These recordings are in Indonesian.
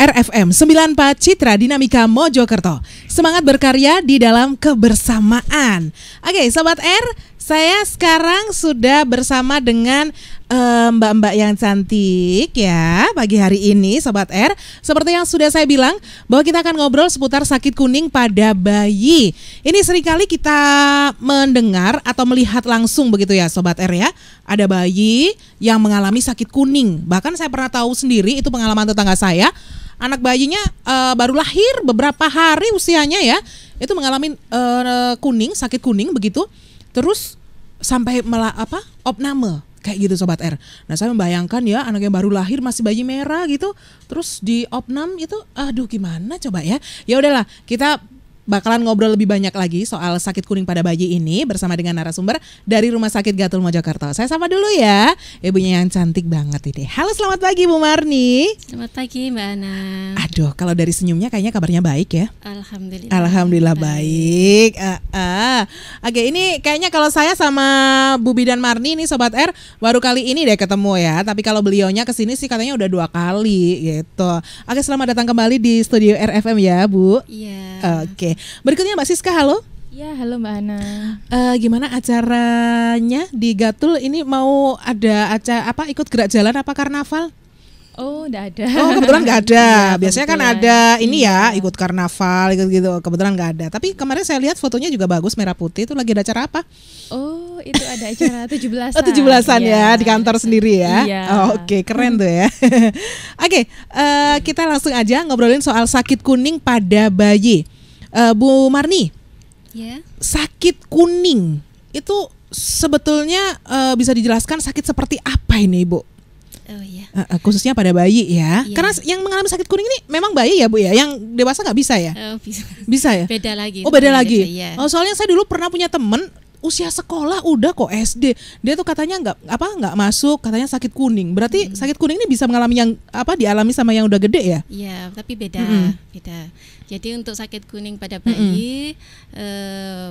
RFM 94 Citra Dinamika Mojokerto. Semangat berkarya di dalam kebersamaan. Oke, sobat R, saya sekarang sudah bersama dengan eh, mbak-mbak um, yang cantik ya pagi hari ini sobat R. Seperti yang sudah saya bilang bahwa kita akan ngobrol seputar sakit kuning pada bayi. Ini seringkali kita mendengar atau melihat langsung begitu ya sobat R ya. Ada bayi yang mengalami sakit kuning. Bahkan saya pernah tahu sendiri itu pengalaman tetangga saya anak bayinya uh, baru lahir beberapa hari usianya ya itu mengalami uh, kuning sakit kuning begitu terus sampai mela apa opname kayak gitu sobat R. Nah saya membayangkan ya anak yang baru lahir masih bayi merah gitu, terus di opname itu, aduh gimana coba ya? Ya udahlah kita bakalan ngobrol lebih banyak lagi soal sakit kuning pada bayi ini bersama dengan narasumber dari Rumah Sakit Gatul Mojokerto. Saya sama dulu ya, ibunya yang cantik banget ini. Halo selamat pagi Bu Marni. Selamat pagi Mbak Ana. Aduh, kalau dari senyumnya kayaknya kabarnya baik ya. Alhamdulillah. Alhamdulillah baik. baik. Uh, uh. Oke, ini kayaknya kalau saya sama Bubi dan Marni ini Sobat R baru kali ini deh ketemu ya. Tapi kalau beliaunya kesini sih katanya udah dua kali gitu. Oke, selamat datang kembali di studio RFM ya Bu. Iya. Yeah. Oke, Berikutnya Mbak Siska, halo. Ya, halo Mbak Ana. Uh, eh, gimana acaranya di Gatul ini mau ada acara apa ikut gerak jalan apa karnaval? Oh, enggak ada. Oh, kebetulan enggak ada. ya, Biasanya kan ada ini ya, iya. ikut karnaval gitu-gitu. Kebetulan enggak ada. Tapi kemarin saya lihat fotonya juga bagus merah putih. Itu lagi ada acara apa? Oh, itu ada acara 17-an. oh, belasan ya, ya di kantor sendiri ya. Iya. Oh, Oke, okay. keren tuh ya. Oke, okay, uh, eh, kita langsung aja ngobrolin soal sakit kuning pada bayi. Uh, Bu Marni, yeah. sakit kuning itu sebetulnya uh, bisa dijelaskan sakit seperti apa ini, Bu? Oh Yeah. Iya. Uh, khususnya pada bayi ya. Yeah. Karena yang mengalami sakit kuning ini memang bayi ya bu ya. Yang dewasa nggak bisa ya. Oh, bisa. Bisa ya. Beda lagi. Oh beda iya, lagi. Beda, ya. Oh soalnya saya dulu pernah punya temen usia sekolah udah kok SD dia tuh katanya nggak apa nggak masuk katanya sakit kuning berarti hmm. sakit kuning ini bisa mengalami yang apa dialami sama yang udah gede ya iya tapi beda hmm. beda jadi untuk sakit kuning pada bayi hmm. eh,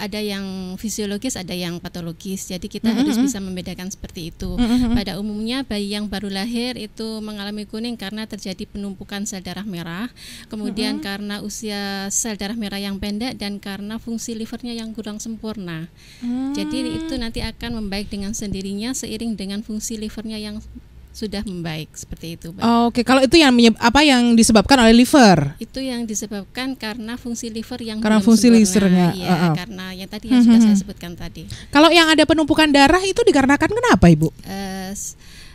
ada yang fisiologis, ada yang patologis. Jadi kita mm -hmm. harus mm-hmm. bisa membedakan seperti itu. Mm -hmm. Pada umumnya bayi yang baru lahir itu mengalami kuning karena terjadi penumpukan sel darah merah, kemudian mm -hmm. karena usia sel darah merah yang pendek dan karena fungsi livernya yang kurang sempurna. Mm -hmm. Jadi ah. itu nanti akan membaik dengan sendirinya seiring dengan fungsi livernya yang sudah membaik seperti itu. Oh, Oke, okay. kalau itu yang apa yang disebabkan oleh liver? Itu yang disebabkan karena fungsi liver yang karena fungsi livernya, ya, uh -uh. karena yang tadi yang hmm, sudah mm-hmm. saya sebutkan tadi. Kalau yang ada penumpukan darah itu dikarenakan kenapa, ibu? Uh,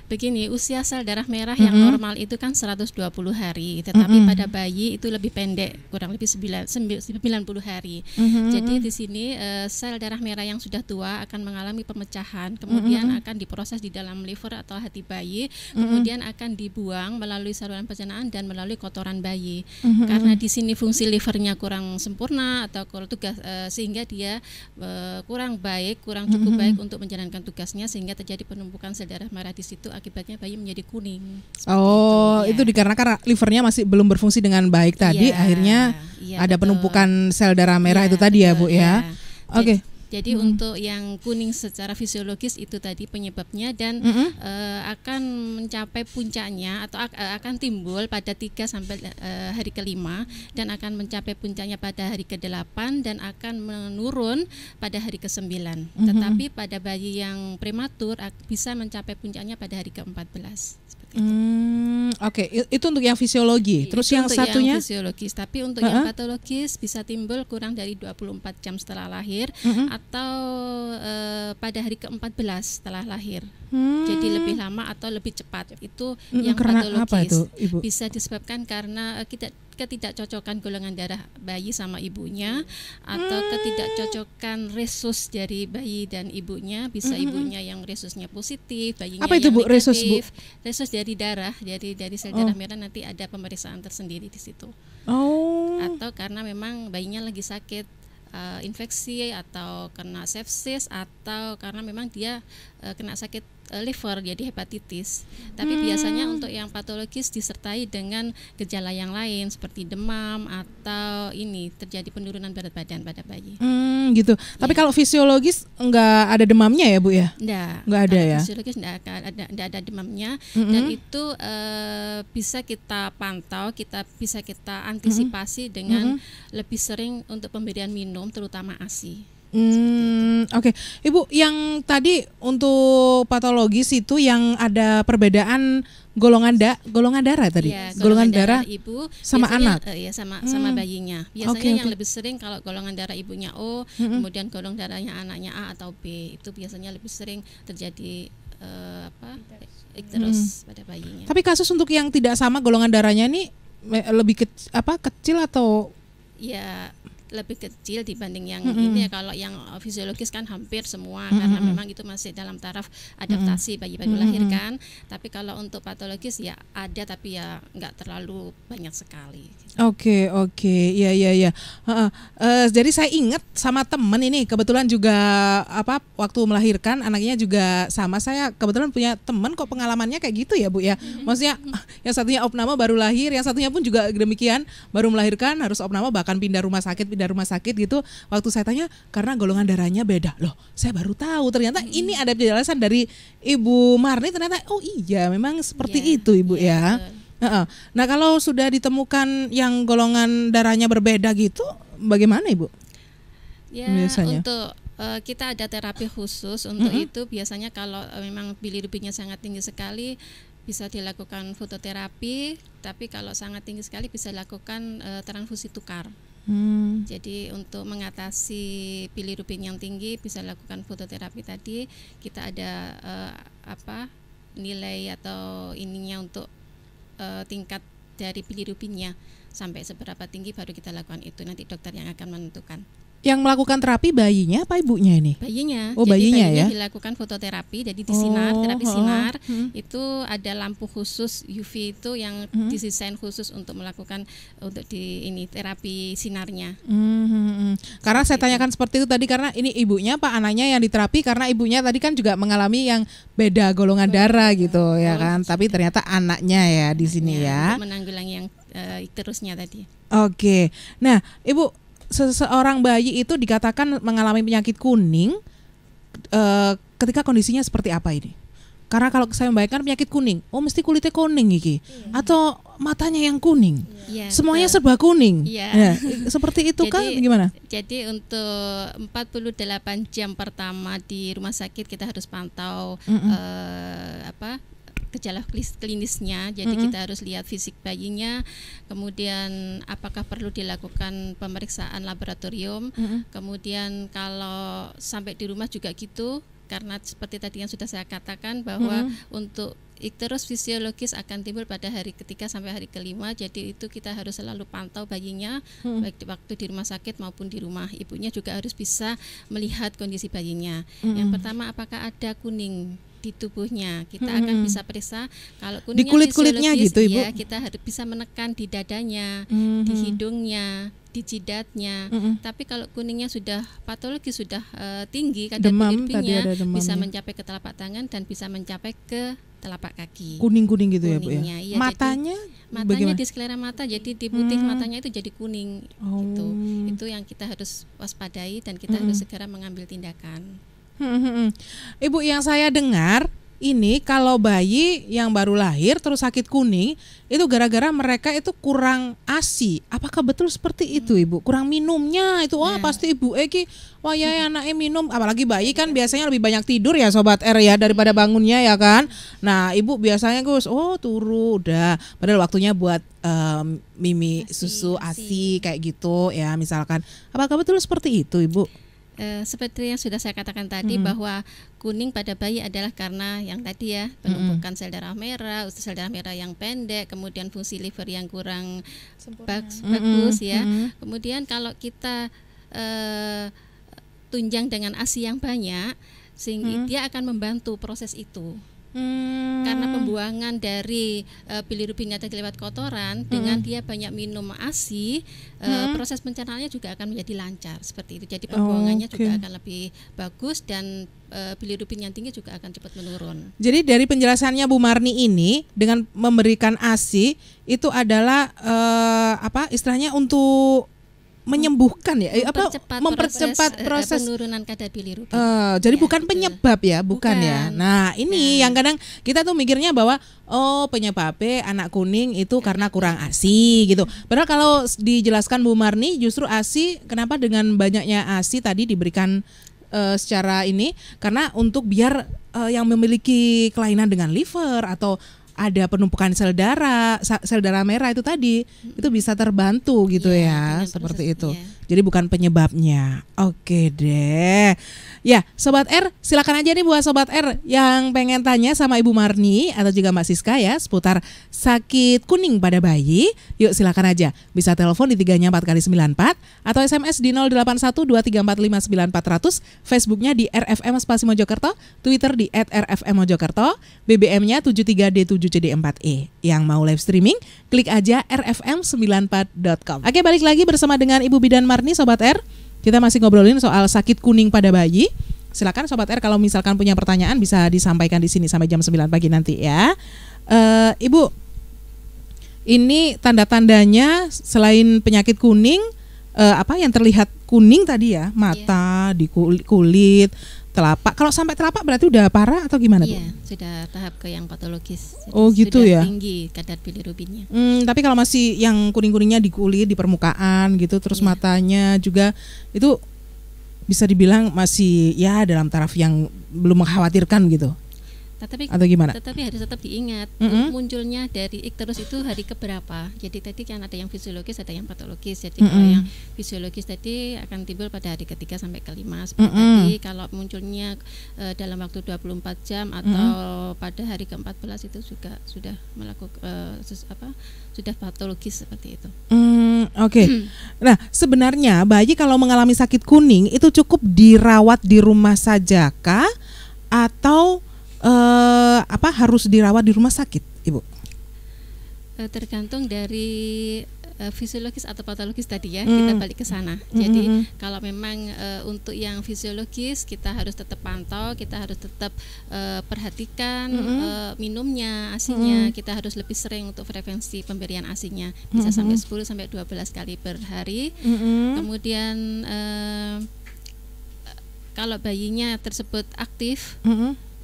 Begini, usia sel darah merah mm -hmm. yang normal itu kan 120 hari, tetapi mm -hmm. pada bayi itu lebih pendek, kurang lebih 9, 90 hari. Mm -hmm. Jadi mm-hmm. di sini uh, sel darah merah yang sudah tua akan mengalami pemecahan, kemudian mm -hmm. akan diproses di dalam liver atau hati bayi, kemudian mm -hmm. akan dibuang melalui saluran pencernaan dan melalui kotoran bayi. Mm -hmm. Karena mm-hmm. di sini fungsi livernya kurang sempurna atau kurang tugas uh, sehingga dia uh, kurang baik, kurang cukup mm -hmm. baik mm-hmm. untuk menjalankan tugasnya sehingga terjadi penumpukan sel darah merah di situ akibatnya bayi menjadi kuning. Oh, itu, ya. itu dikarenakan livernya masih belum berfungsi dengan baik tadi, ya, akhirnya ya, ada betul. penumpukan sel darah merah ya, itu tadi ya, betul, ya, Bu ya. ya. Oke. Okay. Jadi hmm. untuk yang kuning secara fisiologis itu tadi penyebabnya dan hmm. e, akan mencapai puncaknya atau eh, akan timbul pada 3 sampai e, hari kelima dan akan mencapai puncaknya pada hari ke-8 dan akan menurun pada hari ke-9. Hmm. Tetapi pada bayi yang prematur bisa mencapai puncaknya pada hari ke-14. Hmm, Oke, okay. itu untuk yang fisiologi. Iya, Terus yang satunya yang fisiologis, tapi untuk uh -huh. yang patologis bisa timbul kurang dari 24 jam setelah lahir uh -huh. atau uh, pada hari ke-14 setelah lahir. Hmm. Jadi lebih lama atau lebih cepat. Itu hmm, yang karena patologis. itu, Bisa disebabkan karena eh, kita ketidakcocokan golongan darah bayi sama ibunya atau hmm. ketidakcocokan resus dari bayi dan ibunya bisa hmm, hmm, ibunya yang resusnya positif bayinya apa itu yang bu negatif. resus bu resus dari darah dari dari sel oh. darah merah nanti ada pemeriksaan tersendiri di situ oh atau karena memang bayinya lagi sakit eh, infeksi atau kena sepsis atau karena memang dia eh, kena sakit Eh, liver jadi hepatitis. Tapi hmm. biasanya untuk yang patologis disertai dengan gejala yang lain seperti demam atau ini terjadi penurunan berat badan pada bayi. Hmm, gitu. Ya. Tapi iya. kalau fisiologis enggak ada demamnya ya, Bu ya? Enggak. Nggak ada ya. Fisiologis nggak ada nggak ada demamnya -hmm. dan itu uh, bisa kita pantau, kita bisa kita antisipasi -hmm. dengan -hmm. lebih sering untuk pemberian minum terutama ASI. Hmm, oke. Okay. Ibu, yang tadi untuk patologis itu yang ada perbedaan golongan da golongan darah tadi. Ya, golongan, golongan darah, darah ibu sama biasanya, anak. Uh, ya sama hmm. sama bayinya. Biasanya okay, yang okay. lebih sering kalau golongan darah ibunya O, hmm. kemudian golongan darahnya anaknya A atau B. Itu biasanya lebih sering terjadi uh, apa? Ikterus hmm. pada bayinya. Tapi kasus untuk yang tidak sama golongan darahnya ini lebih ke, apa kecil atau ya lebih kecil dibanding yang mm -hmm. ini ya kalau yang uh, fisiologis kan hampir semua mm -hmm. karena memang itu masih dalam taraf adaptasi bayi baru mm -hmm. lahir kan tapi kalau untuk patologis ya ada tapi ya nggak terlalu banyak sekali gitu. Oke okay, oke okay. ya ya ya uh, uh, eh, jadi saya ingat sama temen ini kebetulan juga apa waktu melahirkan anaknya juga sama saya kebetulan punya temen kok pengalamannya kayak gitu ya bu ya mm-hmm. maksudnya mm-hmm. yang satunya opname baru lahir yang satunya pun juga demikian baru melahirkan harus opname bahkan pindah rumah sakit pindah ada rumah sakit gitu waktu saya tanya karena golongan darahnya beda loh saya baru tahu ternyata hmm. ini ada penjelasan dari Ibu Marni ternyata oh iya memang seperti yeah. itu Ibu yeah, ya yeah. nah kalau sudah ditemukan yang golongan darahnya berbeda gitu bagaimana Ibu ya biasanya untuk eh, kita ada terapi khusus untuk mm -hmm. itu biasanya kalau uh, memang bilirubinnya sangat tinggi sekali bisa dilakukan fototerapi tapi kalau sangat tinggi sekali bisa dilakukan eh, transfusi tukar Hmm. Jadi untuk mengatasi bilirubin yang tinggi bisa lakukan fototerapi tadi. Kita ada uh, apa nilai atau ininya untuk uh, tingkat dari bilirubinnya sampai seberapa tinggi baru kita lakukan itu. Nanti dokter yang akan menentukan. Yang melakukan terapi bayinya apa ibunya ini? Bayinya. Oh, jadi bayinya ya. dilakukan fototerapi. Jadi di sinar, oh, terapi sinar hmm. itu ada lampu khusus UV itu yang hmm. didesain khusus untuk melakukan untuk di ini terapi sinarnya. Hmm. hmm, hmm karena seperti saya tanyakan itu. seperti itu tadi karena ini ibunya apa anaknya yang diterapi karena ibunya tadi kan juga mengalami yang beda golongan oh, darah gitu ya oh, ya kan. Tapi ternyata anaknya ya di sini ya. Menanggulangi yang uh, terusnya tadi. Oke. Nah, Ibu seseorang bayi itu dikatakan mengalami penyakit kuning uh, ketika kondisinya seperti apa ini? Karena kalau saya membayangkan penyakit kuning, oh mesti kulitnya kuning iki yeah. atau matanya yang kuning. Yeah. Semuanya serba kuning. Yeah. Iya. Yeah. seperti itu kan gimana? Jadi untuk 48 jam pertama di rumah sakit kita harus pantau mm -mm. Uh, apa gejala klinisnya. Jadi mm -hmm. kita harus lihat fisik bayinya, kemudian apakah perlu dilakukan pemeriksaan laboratorium. Mm -hmm. Kemudian kalau sampai di rumah juga gitu karena seperti tadi yang sudah saya katakan bahwa mm -hmm. untuk Ikterus fisiologis akan timbul pada hari ketiga sampai hari kelima, jadi itu kita harus selalu pantau bayinya hmm. baik di waktu di rumah sakit maupun di rumah. Ibunya juga harus bisa melihat kondisi bayinya. Hmm. Yang pertama apakah ada kuning? di tubuhnya. Kita hmm. akan bisa periksa kalau kuning di kulit kulitnya gitu ibu. Ya, kita harus bisa menekan di dadanya, hmm. di mm-hmm. hidungnya, di jidatnya. Mm-hmm. Tapi kalau kuningnya sudah patologi sudah uh, tinggi kadar demam, tadi bisa ya. mencapai ke telapak tangan dan bisa mencapai ke telapak kaki. Kuning-kuning gitu ya, Bu ya. Iya, matanya jadi, matanya di sklera mata jadi di putih hmm. matanya itu jadi kuning gitu. oh. gitu. Itu yang kita harus waspadai dan kita hmm. harus segera mengambil tindakan. Hmm, hmm, hmm. Ibu yang saya dengar ini kalau bayi yang baru lahir terus sakit kuning itu gara-gara mereka itu kurang ASI. Apakah betul seperti itu, hmm. Ibu? Kurang minumnya itu. Wah, ya. pasti Ibu Eki, eh, wah ya, ya hmm. anaknya minum. Apalagi bayi kan ya. biasanya lebih banyak tidur ya sobat R ya daripada iya. bangunnya ya kan. Nah, Ibu biasanya Gus, oh turu udah. Padahal waktunya buat um, mimi asi, susu ASI kayak gitu ya misalkan. Apakah betul seperti itu, Ibu? eh, seperti yang sudah saya katakan tadi mm -hmm. bahwa kuning pada bayi adalah karena yang tadi ya penumpukan mm -hmm. sel darah merah, usus sel darah merah yang pendek, kemudian fungsi liver yang kurang bag bagus mm -hmm. ya. Mm -hmm. Kemudian kalau kita eh, tunjang dengan ASI yang banyak sehingga mm -hmm. dia akan membantu proses itu. Hmm. Karena pembuangan dari uh, eh, bilirubinnya atau kotoran hmm. dengan dia banyak minum ASI, eh, hmm. proses pencernaannya juga akan menjadi lancar seperti itu. Jadi pembuangannya okay. juga akan lebih bagus dan uh, eh, bilirubin yang tinggi juga akan cepat menurun. Jadi dari penjelasannya Bu Marni ini dengan memberikan ASI itu adalah uh, apa istilahnya untuk menyembuhkan ya eh, apa mempercepat, proses, eh, proses eh, penurunan kadar bilirubin. Uh, jadi ya, bukan penyebab ya, bukan, ya. bukan. ya. Nah, ini nah. yang kadang kita tuh mikirnya bahwa oh penyebabnya anak kuning itu karena kurang ASI gitu. Padahal kalau dijelaskan Bu Marni justru ASI kenapa dengan banyaknya ASI tadi diberikan uh, secara ini karena untuk biar uh, yang memiliki kelainan dengan liver atau ada penumpukan sel darah, sel darah merah itu tadi, hmm. itu bisa terbantu gitu iya, ya, ya seperti itu. Jadi bukan penyebabnya. Oke deh. Ya, sobat R, silakan aja nih buat sobat R yang pengen tanya sama Ibu Marni atau juga Mbak Siska ya seputar sakit kuning pada bayi. Yuk silakan aja. Bisa telepon di tiga 4 kali 94 atau SMS di ratus. Facebooknya di RFM Spasi Mojokerto, Twitter di @rfmmojokerto, BBM-nya 73D7CD4E. Yang mau live streaming, klik aja rfm94.com. Oke, balik lagi bersama dengan Ibu Bidan Marni, Sobat R. Kita masih ngobrolin soal sakit kuning pada bayi. Silakan Sobat R kalau misalkan punya pertanyaan bisa disampaikan di sini sampai jam 9 pagi nanti ya. Uh, Ibu, ini tanda-tandanya selain penyakit kuning uh, apa yang terlihat kuning tadi ya, mata, yeah. di kulit, telapak. Kalau sampai telapak berarti udah parah atau gimana? Iya, sudah tahap ke yang patologis. Jadi oh gitu sudah ya. Tinggi kadar bilirubinnya. Hmm, tapi kalau masih yang kuning-kuningnya di kulit, di permukaan gitu, terus iya. matanya juga itu bisa dibilang masih ya dalam taraf yang belum mengkhawatirkan gitu tetapi atau gimana? Tetapi harus tetap diingat mm -hmm. munculnya dari ikterus itu hari keberapa. Jadi tadi kan ada yang fisiologis, ada yang patologis. Jadi mm -hmm. kalau yang fisiologis tadi akan timbul pada hari ketiga sampai kelima. Seperti mm -hmm. tadi kalau munculnya e, dalam waktu 24 jam atau mm -hmm. pada hari ke-14 itu juga sudah melakukan e, eh, apa? sudah patologis seperti itu. Mm, oke. Okay. Mm. Nah, sebenarnya bayi kalau mengalami sakit kuning itu cukup dirawat di rumah saja kah atau uh, apa harus dirawat di rumah sakit, Ibu? Eh, tergantung dari eh, fisiologis atau patologis tadi ya mm. kita balik ke sana. hmm Jadi kalau memang e, untuk yang fisiologis kita harus tetap pantau, kita harus tetap e, perhatikan hmm e, minumnya asinya, hmm kita harus lebih sering untuk frekuensi pemberian asinya bisa mm-hmm. sampai 10 sampai 12 kali per hari. hmm Kemudian e, kalau bayinya tersebut aktif mm-hmm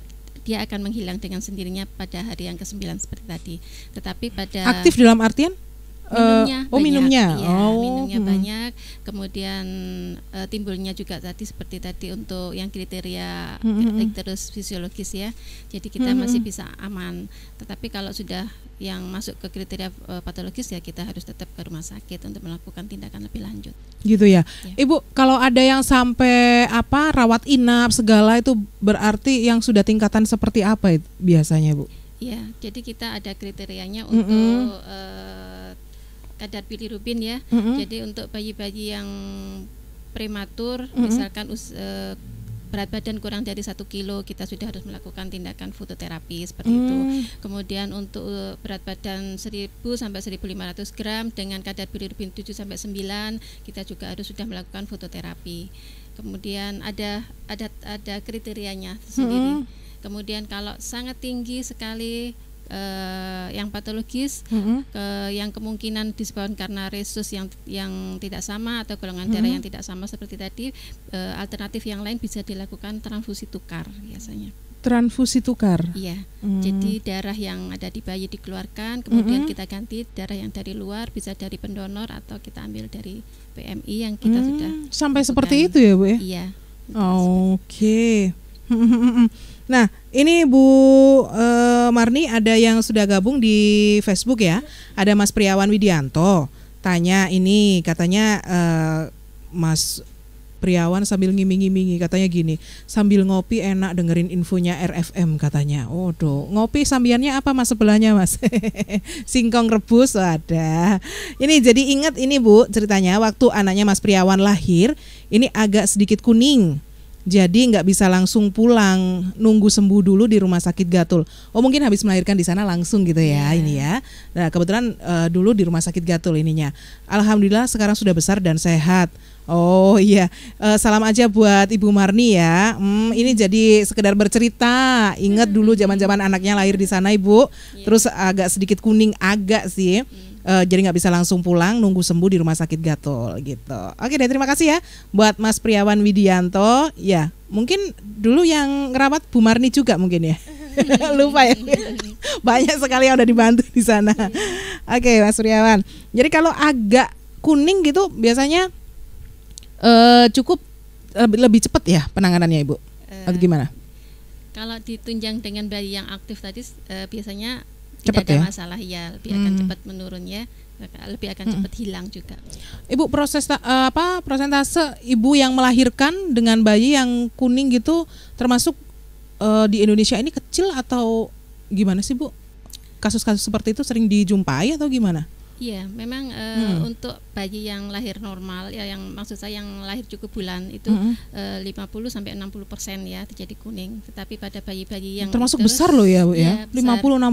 dia akan menghilang dengan sendirinya pada hari yang ke-9 seperti tadi. Tetapi pada aktif dalam artian minumnya oh minumnya ya, oh minumnya banyak hmm. kemudian uh, timbulnya juga tadi seperti tadi untuk yang kriteria hmm. hmm, hmm. terus fisiologis ya jadi kita masih bisa aman tetapi kalau sudah yang masuk ke kriteria uh, patologis ya kita harus tetap ke rumah sakit untuk melakukan tindakan lebih lanjut gitu ya, ya. ibu kalau ada yang sampai apa rawat inap segala itu berarti yang sudah tingkatan seperti apa itu, biasanya bu ya jadi kita ada kriterianya untuk -hmm. uh, kadar bilirubin ya. Mm-hmm. Jadi untuk bayi-bayi yang prematur mm-hmm. misalkan us, e, berat badan kurang dari satu kilo kita sudah harus melakukan tindakan fototerapi seperti hmm. itu. Mm. Kemudian untuk e, berat badan 1000 sampai 1500 gram dengan kadar bilirubin 7 sampai 9 kita juga harus sudah melakukan fototerapi. Kemudian ada ada ada kriterianya sendiri. Hmm. Kemudian kalau sangat tinggi sekali uh, yang patologis mm -hmm. ke yang kemungkinan disebabkan karena resus yang yang tidak sama atau golongan mm -hmm. darah yang tidak sama seperti tadi uh, alternatif yang lain bisa dilakukan transfusi tukar biasanya transfusi tukar. Iya. Hmm. Jadi darah yang ada di bayi dikeluarkan, kemudian hmm. kita ganti darah yang dari luar bisa dari pendonor atau kita ambil dari PMI yang kita hmm. sudah sampai lakukan. seperti itu ya, Bu ya? Iya. Oke. Okay. nah, ini Bu eh, Marni ada yang sudah gabung di Facebook ya. Ada Mas Priawan Widianto tanya ini katanya eh, Mas Priawan sambil ngiming-ngimingi katanya gini sambil ngopi enak dengerin infonya RFM katanya. Oh tuh ngopi sambiannya apa mas sebelahnya mas? Singkong rebus ada. Ini jadi ingat ini bu ceritanya waktu anaknya Mas Priawan lahir ini agak sedikit kuning jadi nggak bisa langsung pulang nunggu sembuh dulu di rumah sakit Gatul oh mungkin habis melahirkan di sana langsung gitu ya yeah. ini ya nah kebetulan uh, dulu di rumah sakit Gatul ininya alhamdulillah sekarang sudah besar dan sehat Oh iya, uh, salam aja buat Ibu Marni ya. Hmm, ini hmm. jadi sekedar bercerita. Ingat dulu hmm. zaman-zaman anaknya lahir di sana Ibu, yeah. terus agak sedikit kuning agak sih. Yeah uh, jadi nggak bisa langsung pulang nunggu sembuh di rumah sakit Gatol gitu. Oke deh terima kasih ya buat Mas Priawan Widianto. Ya mungkin dulu yang ngerawat Bu Marni juga mungkin ya. Lupa ya. Banyak sekali yang udah dibantu di sana. Oke Mas Priawan. Jadi kalau agak kuning gitu biasanya uh, cukup lebih, lebih cepat ya penanganannya Ibu. Atau eh, gimana? Kalau ditunjang dengan bayi yang aktif tadi eh, biasanya Cepat ada ya? masalah iya, hmm. ya lebih akan hmm. cepat ya lebih akan hmm. cepat hilang juga. Ibu proses eh, apa prosentase ibu yang melahirkan dengan bayi yang kuning gitu termasuk uh, di Indonesia ini kecil atau gimana sih Bu? Kasus-kasus seperti itu sering dijumpai atau gimana? Iya, memang uh, hmm. untuk bayi yang lahir normal ya yang maksud saya yang lahir cukup bulan itu hmm. Eh, uh, 50 sampai 60 persen ya terjadi kuning. Tetapi pada bayi-bayi yang termasuk terus, besar loh ya, Bu ya. ya 50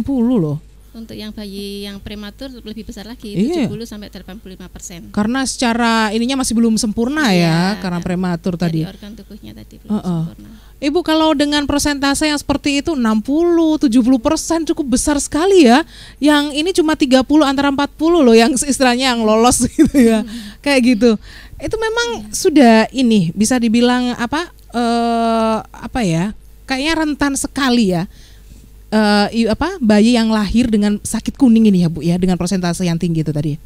60 loh untuk yang bayi yang prematur lebih besar lagi iya. 70 sampai 85 persen. Karena secara ininya masih belum sempurna ya, iya, ya karena kan. prematur tadi. organ tubuhnya tadi belum uh -uh. sempurna. Ibu kalau dengan persentase yang seperti itu 60 70 persen cukup besar sekali ya. Yang ini cuma 30 antara 40 loh yang istilahnya yang lolos gitu ya. Hmm. Kayak gitu. Itu memang iya. sudah ini bisa dibilang apa eh uh, apa ya? Kayaknya rentan sekali ya uh, apa bayi yang lahir dengan sakit kuning ini ya Bu ya dengan persentase yang tinggi itu tadi.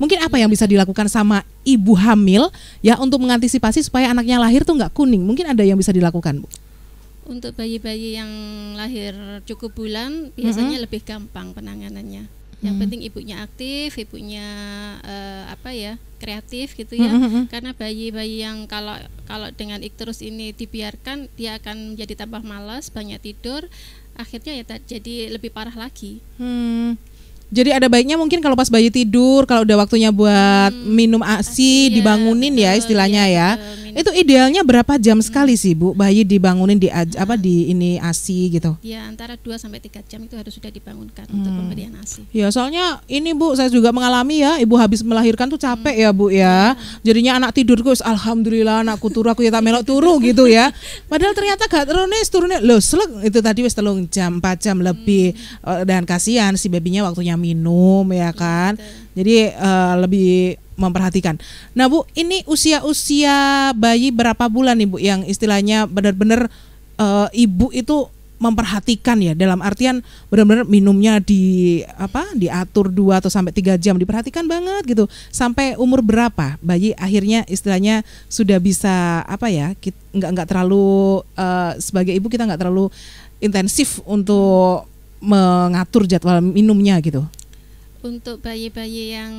Mungkin apa yang bisa dilakukan sama ibu hamil ya untuk mengantisipasi supaya anaknya lahir tuh nggak kuning. Mungkin ada yang bisa dilakukan Bu. Untuk bayi-bayi yang lahir cukup bulan biasanya mm -hmm. lebih gampang penanganannya. Yang penting ibunya aktif, ibunya uh, apa ya kreatif gitu ya. Karena bayi-bayi yang kalau kalau dengan ikterus ini dibiarkan, dia akan menjadi tambah malas, banyak tidur, akhirnya ya jadi lebih parah lagi. Hmm. Jadi ada baiknya mungkin kalau pas bayi tidur, kalau udah waktunya buat hmm, minum ASI, asi iya, dibangunin ya, iya, ya istilahnya ya. ya. Itu idealnya berapa jam hmm. sekali sih Bu bayi dibangunin di nah, apa di ah. ini ASI gitu? Ya antara 2 sampai 3 jam itu harus sudah dibangunkan hmm. untuk pemberian ASI. Ya soalnya ini Bu saya juga mengalami ya, ibu habis melahirkan tuh capek hmm. ya Bu ya. Iya. Jadinya anak tidur gus, alhamdulillah anakku turu aku ya tak melok turu gitu ya. Padahal ternyata gak turunnya, turunnya loh selek itu tadi wis telung jam 4 jam lebih hmm. Eh, dan kasihan si babinya waktunya minum ya iya, kan. Betul. Jadi uh, lebih memperhatikan. Nah, Bu, ini usia-usia bayi berapa bulan ibu yang istilahnya benar-benar uh, ibu itu memperhatikan ya dalam artian benar-benar minumnya di apa diatur dua atau sampai tiga jam diperhatikan banget gitu sampai umur berapa bayi akhirnya istilahnya sudah bisa apa ya nggak nggak terlalu uh, sebagai ibu kita nggak terlalu intensif untuk mengatur jadwal minumnya gitu? Untuk bayi-bayi yang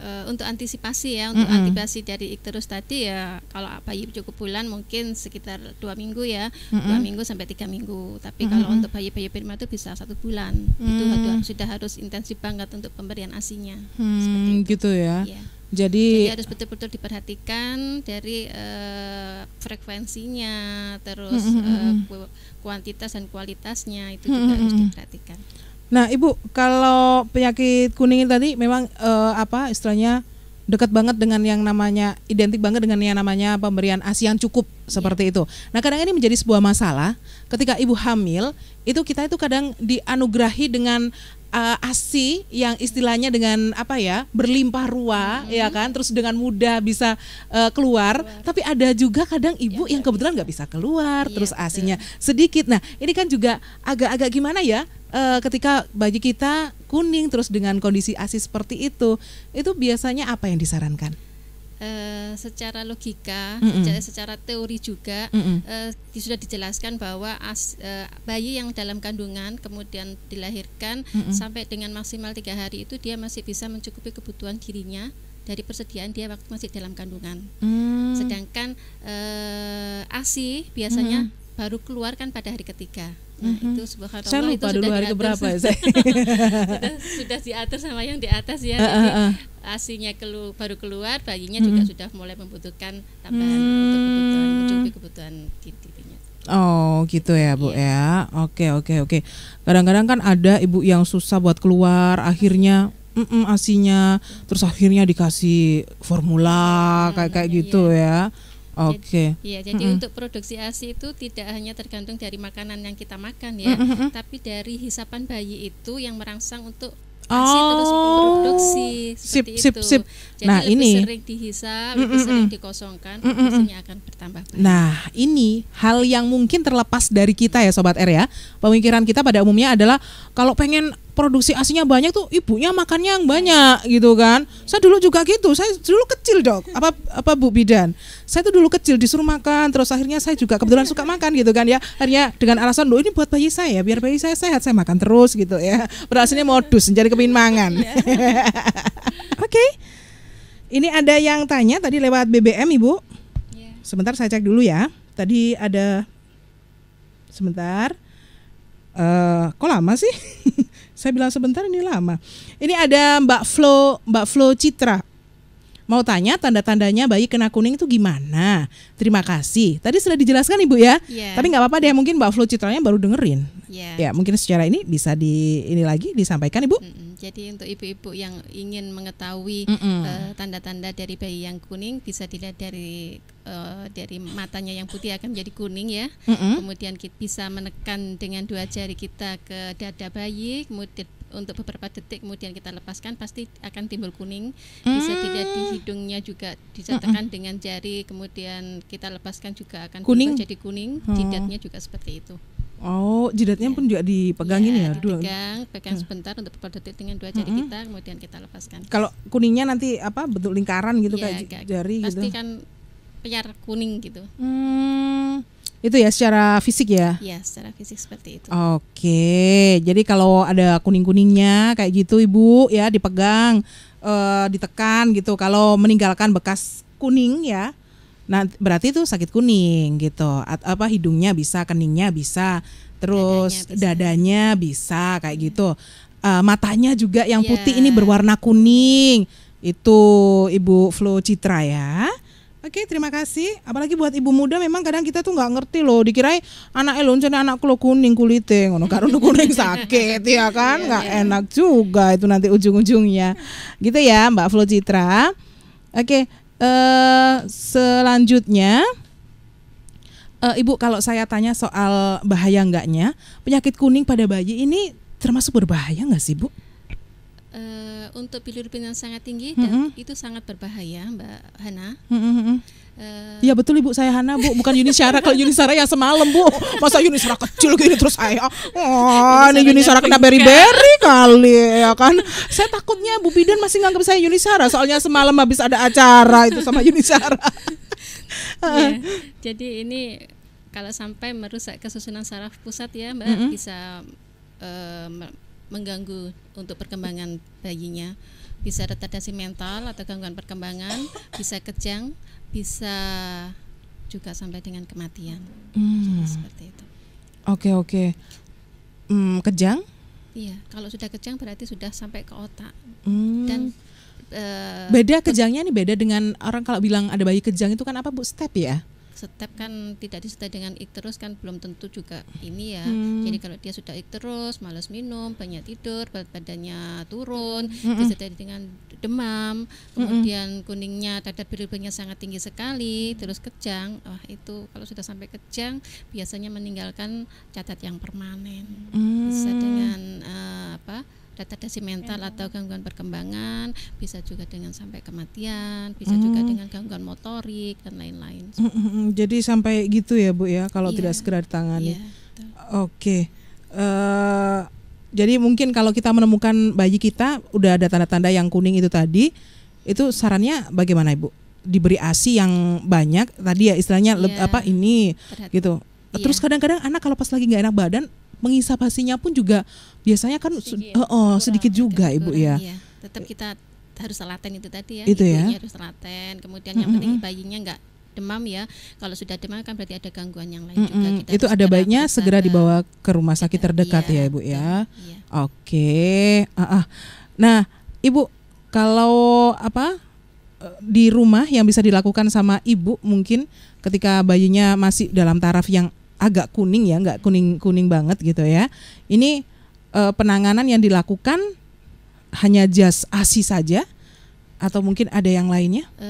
uh, untuk antisipasi ya, untuk mm -hmm. antisipasi dari ikterus tadi ya, kalau bayi cukup bulan mungkin sekitar dua minggu ya, mm -hmm. dua minggu sampai tiga minggu. Tapi mm -hmm. kalau untuk bayi-bayi itu bisa satu bulan. Mm -hmm. Itu sudah harus intensif banget untuk pemberian asinya. Hmm, itu. gitu ya. Yeah. Jadi, Jadi harus betul-betul diperhatikan dari uh, frekuensinya, terus mm -hmm. uh, kuantitas dan kualitasnya itu mm-hmm, juga mm -hmm. harus mm-hmm. diperhatikan. Nah, Ibu, kalau penyakit kuning tadi memang uh, apa istilahnya dekat banget dengan yang namanya identik banget dengan yang namanya pemberian ASI yang cukup iya. seperti itu. Nah, kadang ini menjadi sebuah masalah ketika ibu hamil, itu kita itu kadang dianugerahi dengan uh, ASI yang istilahnya dengan apa ya berlimpah ruah hmm. ya kan terus dengan mudah bisa uh, keluar. keluar tapi ada juga kadang iya, ibu ya, yang kebetulan nggak bisa keluar ya, terus ASINYA sedikit nah ini kan juga agak-agak gimana ya uh, ketika baju kita kuning terus dengan kondisi ASI seperti itu itu biasanya apa yang disarankan uh, secara logika, mm -hmm. secara, secara teori juga mm -hmm. uh, sudah dijelaskan bahwa as, uh, bayi yang dalam kandungan kemudian dilahirkan mm -hmm. sampai dengan maksimal tiga hari itu dia masih bisa mencukupi kebutuhan dirinya dari persediaan dia waktu masih dalam kandungan. Mm. Sedangkan uh, ASI biasanya mm. baru keluar kan pada hari ketiga. Nah, mm-hmm. itu subhanallah saya lupa ya, itu dulu sudah hari keberapa ya saya. sudah, sudah diatur sama yang di atas ya. Uh, uh, uh. Ah, asinya ah, ah. kelu, baru keluar, bayinya hmm juga sudah mulai membutuhkan tambahan mm-hmm. untuk kebutuhan hmm. mencukupi kebutuhan gitu. Oh gitu ya bu iya. ya, oke oke oke. Kadang-kadang kan ada ibu yang susah buat keluar, akhirnya mm -mm, asinya, terus akhirnya dikasih formula kayak kayak gitu ya. Oke. Okay. Iya, jadi mm -hmm. untuk produksi ASI itu tidak hanya tergantung dari makanan yang kita makan ya, mm -hmm. tapi dari hisapan bayi itu yang merangsang untuk ASI oh. terus produksi seperti sip, itu. Sip, Jadi nah, lebih ini sering dihisap, mm -mm. lebih sering dikosongkan, mm -mm. produksinya akan bertambah. Banyak. Nah, ini hal yang mungkin terlepas dari kita ya sobat R ya. Pemikiran kita pada umumnya adalah kalau pengen produksi asinya banyak tuh ibunya makannya yang banyak gitu kan. Saya dulu juga gitu. Saya dulu kecil, Dok. Apa apa Bu Bidan. Saya tuh dulu kecil disuruh makan terus akhirnya saya juga kebetulan suka makan gitu kan ya. Akhirnya dengan alasan lo ini buat bayi saya, biar bayi saya sehat, saya makan terus gitu ya. Berhasilnya modus jadi kepingin mangan. Iya. Oke. Okay. Ini ada yang tanya tadi lewat BBM, Ibu. Iya. Sebentar saya cek dulu ya. Tadi ada sebentar. Uh, kok lama sih? Saya bilang sebentar ini lama. Ini ada Mbak Flo, Mbak Flo Citra. Mau tanya tanda-tandanya bayi kena kuning itu gimana? Terima kasih. Tadi sudah dijelaskan Ibu ya. Yeah. Tapi nggak apa-apa deh, mungkin Mbak Flo Citranya baru dengerin. Yeah. Ya, mungkin secara ini bisa di ini lagi disampaikan Ibu. Mm -mm. Jadi untuk ibu-ibu yang ingin mengetahui eh, tanda-tanda mm -mm. uh, tanda -tanda dari bayi yang kuning bisa dilihat dari Eh, dari matanya yang putih akan menjadi kuning ya. Mm -hmm. Kemudian kita bisa menekan dengan dua jari kita ke dada bayi, kemudian untuk beberapa detik kemudian kita lepaskan pasti akan timbul kuning bisa hmm. tidak di hidungnya juga dicatakan hmm. dengan jari kemudian kita lepaskan juga akan kuning jadi kuning oh. jidatnya juga seperti itu Oh, jidatnya ya. pun juga dipegangin iya, ya, ya dua. Pegang, pegang iya. sebentar untuk beberapa detik dengan dua jari hmm. kita, kemudian kita lepaskan. Kalau kuningnya nanti apa bentuk lingkaran gitu ya, kayak jari gitu. Pasti kan penyar kuning gitu. Hmm, itu ya secara fisik ya? Iya, secara fisik seperti itu. Oke, jadi kalau ada kuning-kuningnya kayak gitu Ibu ya dipegang, uh, ditekan gitu. Kalau meninggalkan bekas kuning ya, nah berarti itu sakit kuning gitu. At apa hidungnya bisa, keningnya bisa, terus dadanya bisa, dadanya bisa kayak hmm. gitu. Uh, matanya juga yang yeah. putih ini berwarna kuning. Itu Ibu Flo Citra ya. Oke, terima kasih. Apalagi buat ibu muda memang kadang kita tuh nggak ngerti loh. Dikirai anak elon eh, jadi anak lo kuning kulite ngono karena kuning sakit ya kan iya, nggak yeah, yeah. enak juga itu nanti ujung-ujungnya. Gitu ya, Mbak Flo Citra. Oke, okay, eh, selanjutnya uh, Ibu kalau saya tanya soal bahaya enggaknya penyakit kuning pada bayi ini termasuk berbahaya nggak sih, Bu? uh, untuk bilirubin yang sangat tinggi mm -hmm. itu sangat berbahaya, Mbak Hana. Mm -hmm. Iya ya betul ibu saya Hana bu, bukan Yunisara kalau Yunisara ya semalam bu, masa Yunisara kecil gini terus ayah, eh, oh ini Yunisara kena beri beri kali ya kan, saya takutnya Bu Bidan masih nganggap saya Yunisara, soalnya semalam habis ada acara itu sama Yunisara. yeah. jadi ini kalau sampai merusak kesusunan saraf pusat ya mbak mm -hmm. bisa uh, mengganggu untuk perkembangan bayinya. Bisa retardasi mental atau gangguan perkembangan, bisa kejang, bisa juga sampai dengan kematian. Hmm. seperti itu. Oke, okay, oke. Okay. Hmm, kejang? Iya, kalau sudah kejang berarti sudah sampai ke otak. Hmm. Dan eh, beda kejangnya ini beda dengan orang kalau bilang ada bayi kejang itu kan apa bu step ya step kan tidak disertai dengan ik terus kan belum tentu juga ini ya. Hmm. Jadi kalau dia sudah ik terus, malas minum, banyak tidur, berat badannya turun, hmm. disertai dengan demam, hmm. kemudian hmm. kuningnya kadar bilirubinnya sangat tinggi sekali, terus kejang. Wah, itu kalau sudah sampai kejang biasanya meninggalkan catat yang permanen. Hmm. Bisa dengan uh, apa? retardasi mental iya. atau gangguan perkembangan, bisa juga dengan sampai kematian, bisa hmm. juga dengan gangguan motorik dan lain-lain. jadi sampai gitu ya Bu ya kalau yeah. tidak iya. segera ditangani. Yeah, ya? iya, Oke. Okay. Uh, eh, jadi mungkin kalau kita menemukan bayi kita udah ada tanda-tanda yang kuning itu tadi, itu sarannya bagaimana Ibu? Diberi ASI yang banyak tadi ya istilahnya yeah. apa ini gitu. Terus kadang-kadang anak kalau pas lagi nggak enak badan mengisap hasilnya pun juga biasanya kan sedikit, uh, oh, kurang, sedikit juga kurang, ibu ya. Iya. Tetap kita harus telaten itu tadi ya. Itu ya. harus telaten. Kemudian yang mm -hmm. penting bayinya enggak demam ya. Kalau sudah demam kan berarti ada gangguan yang lain mm -hmm. juga. Kita itu ada baiknya segera dibawa ke rumah sakit kita, terdekat iya, ya ibu ya. Iya. Oke. Uh -uh. Nah ibu kalau apa di rumah yang bisa dilakukan sama ibu mungkin ketika bayinya masih dalam taraf yang agak kuning ya, nggak kuning kuning banget gitu ya. Ini e, penanganan yang dilakukan hanya jas asi saja atau mungkin ada yang lainnya? E,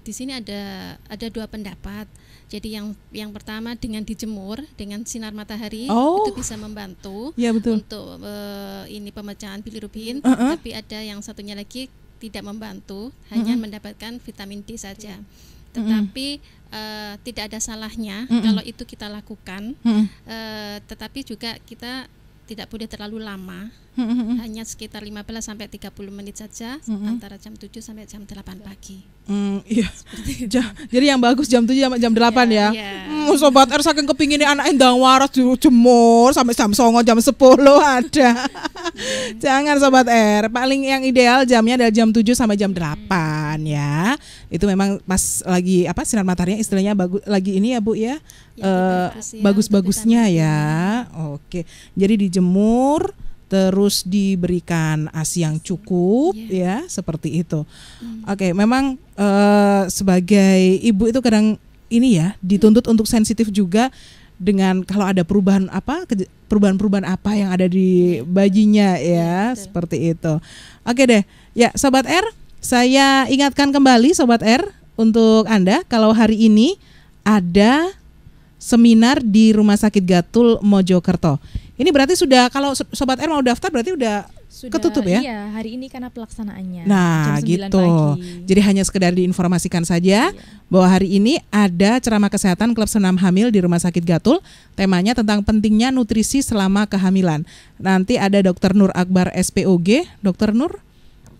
di sini ada ada dua pendapat. Jadi yang yang pertama dengan dijemur dengan sinar matahari oh. itu bisa membantu ya, betul. untuk e, ini pemecahan bilirubin. Uh -uh. Tapi ada yang satunya lagi tidak membantu, hanya uh -uh. mendapatkan vitamin D saja. Tetapi uh -uh uh, tidak ada salahnya mm -mm. kalau itu kita lakukan, mm -mm. Uh, tetapi juga kita tidak boleh terlalu lama mm-hmm. hanya sekitar 15 sampai 30 menit saja mm-hmm. antara jam 7 sampai jam 8 pagi mm, iya ja, jadi yang bagus jam 7 sampai jam 8 yeah, ya yeah. Mm, sobat R saking kepinginnya anak endang waras jemur sampai jam songo jam 10 ada Mm. jangan sobat R paling yang ideal jamnya adalah jam 7 sampai jam 8 mm. ya itu memang pas lagi apa sinar mataharinya istilahnya bagus lagi ini ya Bu ya uh, bagus-bagusnya ya. Oke. Jadi dijemur terus diberikan asi yang cukup yeah. ya seperti itu. Mm. Oke, memang uh, sebagai ibu itu kadang ini ya dituntut mm. untuk sensitif juga dengan kalau ada perubahan apa perubahan-perubahan apa yang ada di iya, iya, bajinya iya, ya seperti itu. Oke deh. Ya, sobat R, saya ingatkan kembali sobat R untuk Anda kalau hari ini ada seminar di Rumah Sakit Gatul Mojokerto. Ini berarti sudah kalau sobat R mau daftar berarti udah sudah, ketutup ya? Iya, hari ini karena pelaksanaannya. Nah, gitu. Pagi. Jadi hanya sekedar diinformasikan saja iya. bahwa hari ini ada ceramah kesehatan klub senam hamil di Rumah Sakit Gatul. Temanya tentang pentingnya nutrisi selama kehamilan. Nanti ada Dokter Nur Akbar SPOG. Dokter Nur,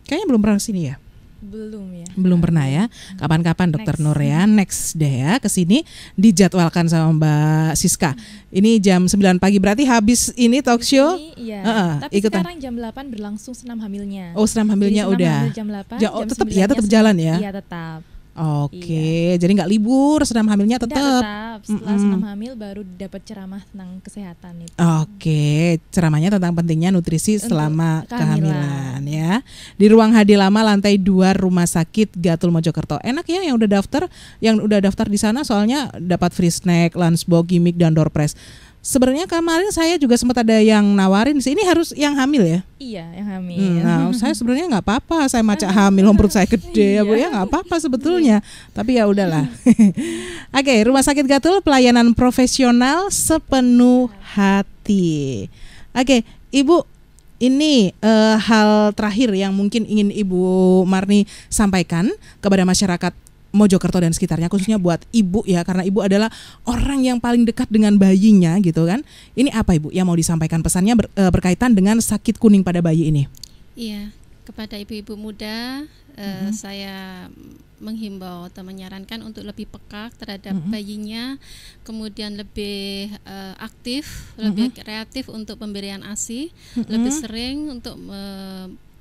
kayaknya belum pernah sini ya? Belum ya. Belum pernah ya. Kapan-kapan Dokter Norea next deh ya ke sini dijadwalkan sama Mbak Siska. Ini jam 9 pagi berarti habis ini talk show. Ini, iya. Uh -uh, Tapi ikutan. sekarang jam 8 berlangsung senam hamilnya. Oh, senam hamilnya Jadi, senam udah. Hamil jam 8. Ja oh, jam tetap iya, ya tetap jalan ya. ya. Iya, tetap. Oke, iya. jadi nggak libur senam hamilnya tetap. tetap. Setelah mm -mm. senam hamil baru dapat ceramah tentang kesehatan itu. Oke, ceramahnya tentang pentingnya nutrisi Untuk selama kehamilan. kehamilan ya. Di ruang Hadi Lama lantai 2 Rumah Sakit Gatul Mojokerto. Enak ya yang udah daftar, yang udah daftar di sana soalnya dapat free snack, lunchbox, gimmick dan door prize Sebenarnya kemarin saya juga sempat ada yang nawarin sih. Ini harus yang hamil ya? Iya, yang hamil. Hmm, nah, saya sebenarnya nggak apa-apa. Saya macam hamil, perut saya gede, ya bu ya iya. nggak apa-apa sebetulnya. Iya. Tapi ya udahlah. Hmm. Oke, okay, Rumah Sakit Gatul pelayanan profesional sepenuh hati. Oke, okay, Ibu, ini uh, hal terakhir yang mungkin ingin Ibu Marni sampaikan kepada masyarakat Mojokerto dan sekitarnya khususnya buat ibu ya karena ibu adalah orang yang paling dekat dengan bayinya gitu kan. Ini apa ibu yang mau disampaikan pesannya ber, e, berkaitan dengan sakit kuning pada bayi ini? Iya, kepada ibu-ibu muda mm -hmm. saya menghimbau atau menyarankan untuk lebih peka terhadap mm -hmm. bayinya, kemudian lebih e, aktif, mm -hmm. lebih kreatif untuk pemberian ASI, mm -hmm. lebih sering untuk e,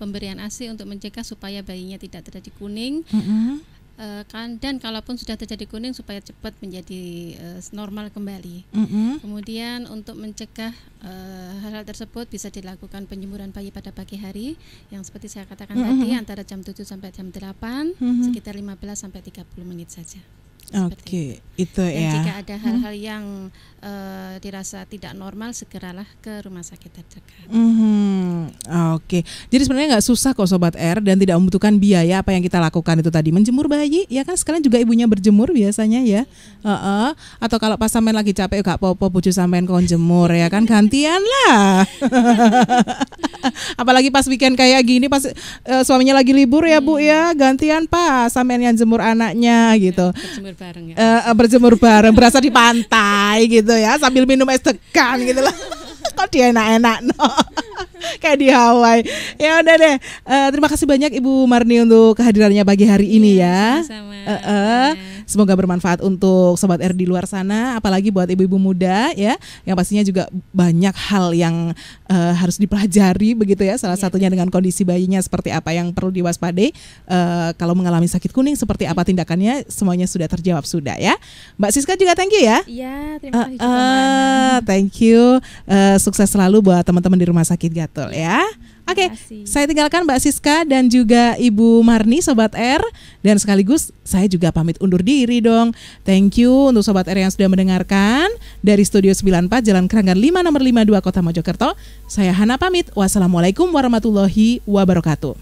pemberian ASI untuk mencegah supaya bayinya tidak terjadi kuning. Mm -hmm. Eh, kan dan kalaupun sudah terjadi kuning supaya cepat menjadi uh, normal kembali. Mm -hmm. Kemudian untuk mencegah eh, hal-hal tersebut bisa dilakukan penjemuran bayi pada pagi hari yang seperti saya katakan mm -hmm. tadi antara jam 7 sampai jam 8 mm -hmm. sekitar 15 sampai 30 menit saja. Oke, okay, itu, itu Dan ya. Jika ada hal-hal hmm. yang uh, dirasa tidak normal, segeralah ke rumah sakit terdekat. Mm -hmm. Oke, jadi sebenarnya nggak susah kok sobat R dan tidak membutuhkan biaya apa yang kita lakukan itu tadi menjemur bayi, ya kan sekarang juga ibunya berjemur biasanya ya. Uh -uh. Atau kalau pas sampean lagi capek gak popo bujuk sampean kau jemur ya kan gantian lah. Apalagi pas weekend kayak gini pas uh, suaminya lagi libur ya Bu ya, hmm. gantian pas sampean yang jemur anaknya gitu. Ya, berjemur bareng ya. Uh, berjemur bareng berasa di pantai gitu ya sambil minum es tekan gitu lah. Kok dia enak-enak no kayak di Hawaii. Ya udah deh. Uh, terima kasih banyak Ibu Marni untuk kehadirannya pagi hari ini iya, ya. ya. Sama. Uh eh, -uh. Eh. Ya. Semoga bermanfaat untuk sobat R di luar sana, apalagi buat ibu-ibu muda ya, yang pastinya juga banyak hal yang uh, harus dipelajari begitu ya. Salah iya. satunya dengan kondisi bayinya seperti apa yang perlu diwaspadai. Uh, kalau mengalami sakit kuning seperti apa tindakannya, semuanya sudah terjawab sudah ya. Mbak Siska juga thank you ya. Iya, terima kasih uh, Uh, thank you. Uh, sukses selalu buat teman-teman di rumah sakit Gatul ya. Oke, okay, saya tinggalkan Mbak Siska dan juga Ibu Marni Sobat R dan sekaligus saya juga pamit undur diri dong. Thank you untuk Sobat R yang sudah mendengarkan dari Studio 94 Jalan Keranggan 5 nomor 52 Kota Mojokerto. Saya Hana pamit. Wassalamualaikum warahmatullahi wabarakatuh.